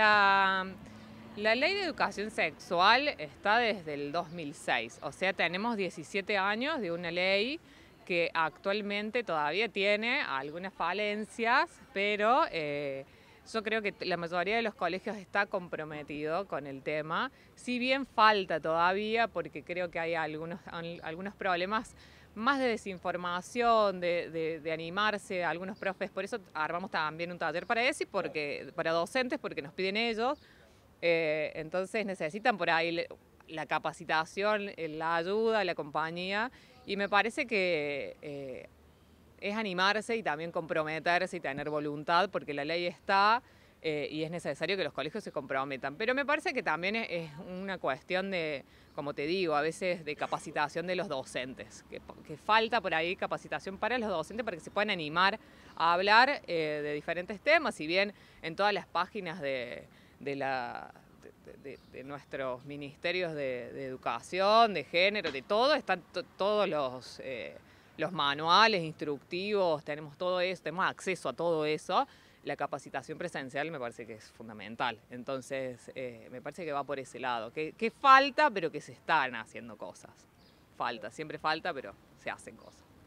la, ley de educación sexual está desde el 2006, o sea, tenemos 17 años de una ley que actualmente todavía tiene algunas falencias, pero eh, yo creo que la mayoría de los colegios está comprometido con el tema, si bien falta todavía porque creo que hay algunos, algunos problemas más de desinformación, de, animarse a algunos profes. Por eso armamos también un taller para ESI, porque, para docentes, porque nos piden ellos. Eh, entonces necesitan por ahí la capacitación, la ayuda, la compañía. Y me parece que eh, es animarse y también comprometerse y tener voluntad, porque la ley está. Eh, y es necesario que los colegios se comprometan. Pero me parece que también es, una cuestión de, como te digo, a veces de capacitación de los docentes, que, falta por ahí capacitación para los docentes para que se puedan animar a hablar eh, de diferentes temas, si bien en todas las páginas de, la de, nuestros ministerios de, educación, de género, de todo, están todos los, eh, los manuales instructivos, tenemos todo eso, tenemos acceso a todo eso la capacitación presencial me parece que es fundamental. Entonces, eh, me parece que va por ese lado. que falta, pero que se están haciendo cosas. Falta, siempre falta, pero se hacen cosas.